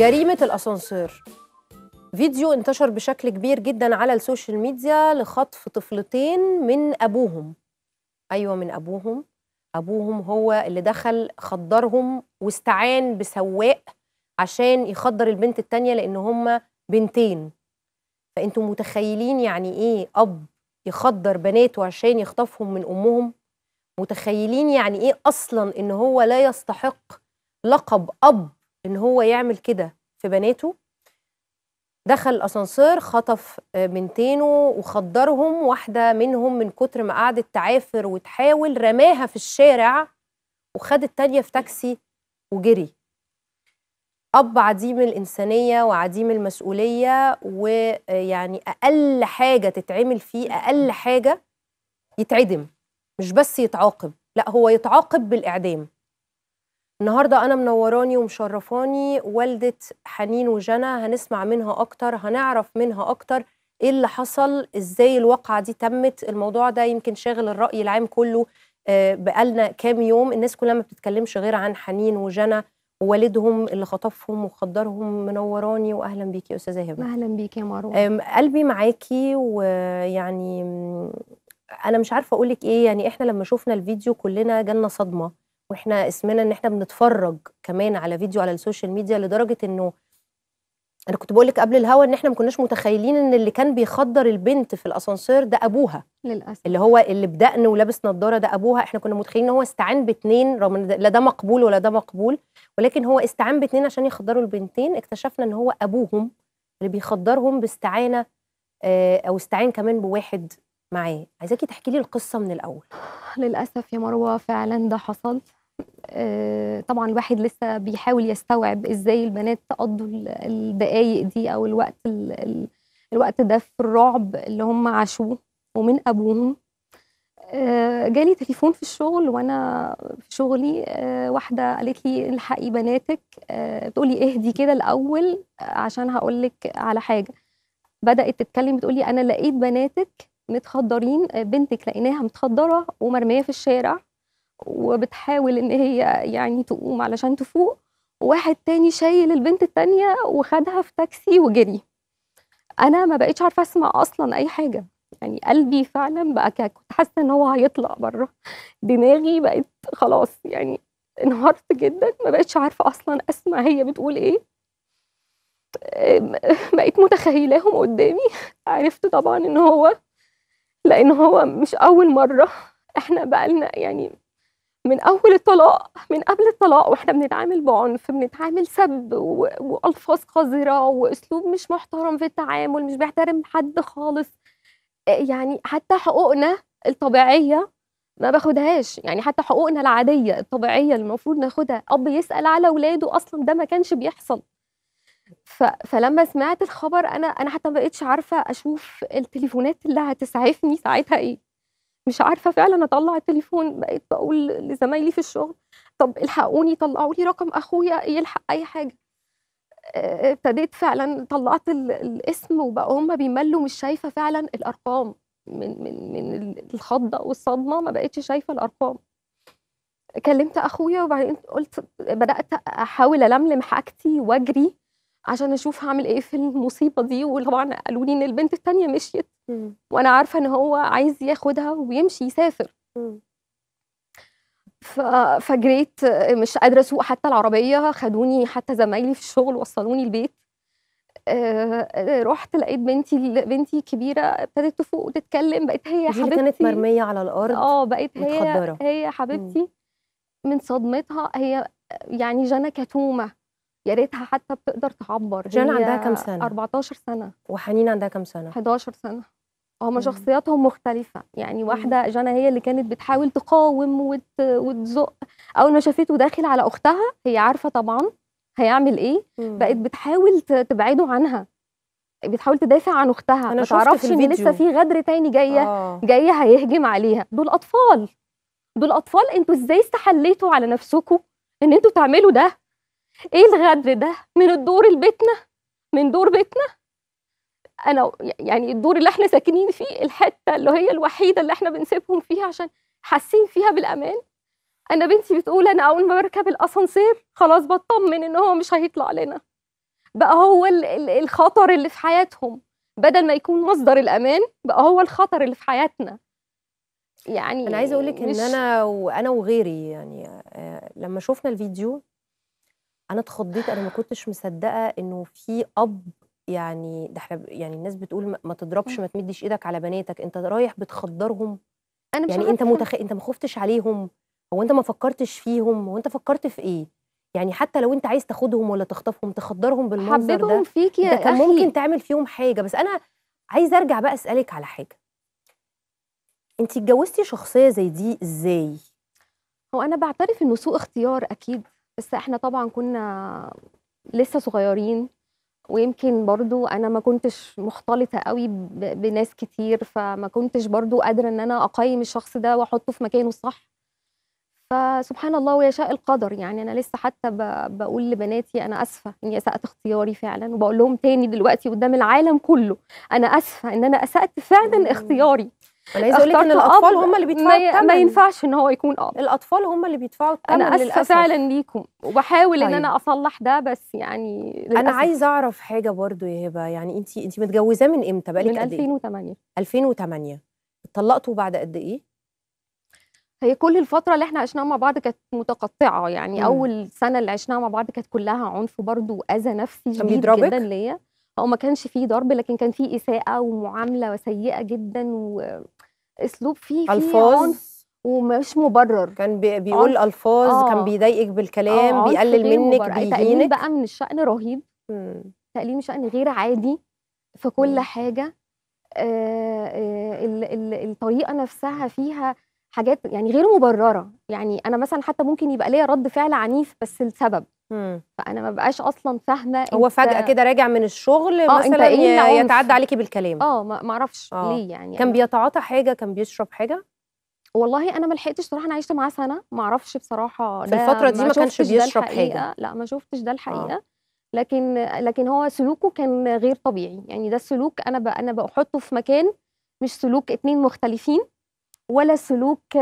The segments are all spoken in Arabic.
جريمة الأسانسير فيديو انتشر بشكل كبير جدا على السوشيال ميديا لخطف طفلتين من أبوهم أيوة من أبوهم أبوهم هو اللي دخل خدرهم واستعان بسواق عشان يخدر البنت التانية لأن هما بنتين فأنتم متخيلين يعني إيه أب يخدر بناته عشان يخطفهم من أمهم متخيلين يعني إيه أصلا إن هو لا يستحق لقب أب ان هو يعمل كده في بناته دخل الاسانسير خطف آه، بنتينه وخدرهم واحده منهم من كتر ما قعدت تعافر وتحاول رماها في الشارع وخد التانيه في تاكسي وجري اب عديم الانسانيه وعديم المسؤوليه ويعني اقل حاجه تتعمل فيه اقل حاجه يتعدم مش بس يتعاقب لا هو يتعاقب بالاعدام النهارده انا منوراني ومشرفاني والده حنين وجنى هنسمع منها اكتر هنعرف منها اكتر ايه اللي حصل ازاي الواقعه دي تمت الموضوع ده يمكن شاغل الراي العام كله آه، بقالنا كام يوم الناس كلها ما بتتكلمش غير عن حنين وجنى ووالدهم اللي خطفهم وخدرهم منوراني واهلا بيكي يا استاذه هبه اهلا بيكي يا مروه قلبي معاكي ويعني انا مش عارفه اقول لك ايه يعني احنا لما شفنا الفيديو كلنا جالنا صدمه واحنا اسمنا ان احنا بنتفرج كمان على فيديو على السوشيال ميديا لدرجه انه انا كنت بقول لك قبل الهوا ان احنا ما كناش متخيلين ان اللي كان بيخدر البنت في الاسانسير ده ابوها للاسف اللي هو اللي بدقن ولابس نظاره ده ابوها احنا كنا متخيلين ان هو استعان باتنين رغم ان لا ده مقبول ولا ده مقبول ولكن هو استعان باتنين عشان يخدروا البنتين اكتشفنا ان هو ابوهم اللي بيخدرهم باستعانه آه، او استعان كمان بواحد معاه عايزاكي تحكي لي القصه من الاول للاسف يا مروه فعلا ده حصل آه، طبعا الواحد لسه بيحاول يستوعب ازاي البنات تقضوا الدقايق دي او الوقت الوقت ده في الرعب اللي هم عاشوه ومن ابوهم آه، جالي تليفون في الشغل وانا في شغلي آه، واحده قالت لي الحقي بناتك بتقولي اهدي كده الاول عشان هقول لك على حاجه بدات تتكلم بتقولي انا لقيت بناتك متخدرين بنتك لقيناها متخدره ومرميه في الشارع وبتحاول ان هي يعني تقوم علشان تفوق واحد تاني شايل البنت التانية وخدها في تاكسي وجري انا ما بقيتش عارفه اسمع اصلا اي حاجه يعني قلبي فعلا بقى كنت حاسه ان هو هيطلع بره دماغي بقت خلاص يعني انهارت جدا ما بقتش عارفه اصلا اسمع هي بتقول ايه بقيت متخيلاهم قدامي عرفت طبعا ان هو لان هو مش اول مره احنا بقالنا يعني من اول الطلاق من قبل الطلاق واحنا بنتعامل بعنف بنتعامل سب والفاظ قذره واسلوب مش محترم في التعامل مش بيحترم حد خالص آه، يعني حتى حقوقنا الطبيعيه ما باخدهاش يعني حتى حقوقنا العاديه الطبيعيه اللي المفروض ناخدها اب يسال على اولاده اصلا ده ما كانش بيحصل ف... فلما سمعت الخبر انا انا حتى ما بقتش عارفه اشوف التليفونات اللي هتسعفني ساعتها ايه مش عارفه فعلا اطلع التليفون بقيت بقول لزمايلي في الشغل طب الحقوني طلعوا لي رقم اخويا يلحق اي حاجه آه، ابتديت فعلا طلعت الاسم وبقوا هم بيملوا مش شايفه فعلا الارقام من من من الخضه والصدمه ما بقتش شايفه الارقام كلمت اخويا وبعدين قلت بدات احاول الملم حاجتي واجري عشان اشوف هعمل ايه في المصيبه دي وطبعا قالوا لي ان البنت الثانيه مشيت وانا عارفه ان هو عايز ياخدها ويمشي يسافر ف... فجريت مش قادره اسوق حتى العربيه خدوني حتى زمايلي في الشغل وصلوني البيت آه, آه، رحت لقيت بنتي بنتي كبيره ابتدت تفوق وتتكلم بقت هي حبيبتي كانت مرميه على الارض اه بقت هي متخدرة. هي حبيبتي من صدمتها هي يعني جنى كتومه يا ريتها حتى بتقدر تعبر جنى عندها كام سنه 14 سنه وحنين عندها كام سنه 11 سنه هما شخصياتهم مختلفة يعني واحدة جانا هي اللي كانت بتحاول تقاوم وت... وتزق أول ما شافته داخل على أختها هي عارفة طبعا هيعمل إيه بقت بتحاول تبعده عنها بتحاول تدافع عن اختها ما تعرفش ان لسه في غدر تاني جايه آه. جايه هيهجم عليها دول اطفال دول اطفال انتوا ازاي استحليتوا على نفسكم ان انتوا تعملوا ده ايه الغدر ده من الدور البيتنا من دور بيتنا انا يعني الدور اللي احنا ساكنين فيه الحته اللي هي الوحيده اللي احنا بنسيبهم فيها عشان حاسين فيها بالامان انا بنتي بتقول انا اول ما بركب الاسانسير خلاص بطمن ان هو مش هيطلع لنا بقى هو الخطر اللي في حياتهم بدل ما يكون مصدر الامان بقى هو الخطر اللي في حياتنا يعني انا عايزه اقول لك ان انا وانا وغيري يعني آه، لما شفنا الفيديو انا اتخضيت انا ما كنتش مصدقه انه في اب يعني ده احنا يعني الناس بتقول ما تضربش ما تمدش ايدك على بناتك انت رايح بتخدرهم انا مش يعني انت متخ... انت ما خفتش عليهم هو انت ما فكرتش فيهم هو انت فكرت في ايه يعني حتى لو انت عايز تاخدهم ولا تخطفهم تخدرهم بالمنظر ده حببهم فيك يا ده كان أخي. ممكن تعمل فيهم حاجه بس انا عايز ارجع بقى اسالك على حاجه انت اتجوزتي شخصيه زي دي ازاي هو انا بعترف انه سوء اختيار اكيد بس احنا طبعا كنا لسه صغيرين ويمكن برضو انا ما كنتش مختلطه قوي بناس كتير فما كنتش برضو قادره ان انا اقيم الشخص ده واحطه في مكانه الصح فسبحان الله ويشاء القدر يعني انا لسه حتى بقول لبناتي انا اسفه اني اسات اختياري فعلا وبقول لهم تاني دلوقتي قدام العالم كله انا اسفه ان انا اسات فعلا اختياري انا عايز اقول لك ان الاطفال هم اللي بيدفعوا الثمن ما ينفعش ان هو يكون اب الاطفال هم اللي بيدفعوا الثمن انا اسفه فعلا ليكم وبحاول طيب. ان انا اصلح ده بس يعني للأسف. انا عايزه اعرف حاجه برضو يا هبه يعني انت انت متجوزه من امتى بقالك قد ايه من 2008 2008 اتطلقتوا بعد قد ايه هي كل الفتره اللي احنا عشناها مع بعض كانت متقطعه يعني م. اول سنه اللي عشناها مع بعض كانت كلها عنف برضو واذى نفسي شديد جدا ليا هو ما كانش فيه ضرب لكن كان فيه اساءه ومعامله سيئه جدا و... اسلوب فيه الفاظ فيه الفاظ ومش مبرر كان بي بيقول عنف. الفاظ آه. كان بيضايقك بالكلام آه بيقلل منك يعني بيهينك بقى من الشأن رهيب مم. تقليل شأن غير عادي في كل مم. حاجه آه آه ال ال الطريقه نفسها فيها حاجات يعني غير مبرره يعني انا مثلا حتى ممكن يبقى ليا رد فعل عنيف بس لسبب فانا ما بقاش اصلا فاهمه هو فجاه كده راجع من الشغل آه مثلا إيه يتعدى عليكي بالكلام اه ما اعرفش آه. ليه يعني كان بيتعاطى حاجه كان بيشرب حاجه والله انا ما لحقتش صراحه انا عشت معاه سنه ما اعرفش بصراحه في الفتره دي ما, كانش بيشرب حاجه لا ما شفتش ده الحقيقه آه. لكن لكن هو سلوكه كان غير طبيعي يعني ده السلوك انا انا بحطه في مكان مش سلوك اتنين مختلفين ولا سلوك آه،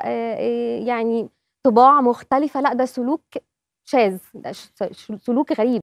آه، يعني طباع مختلفه لا ده سلوك شاذ سلوك غريب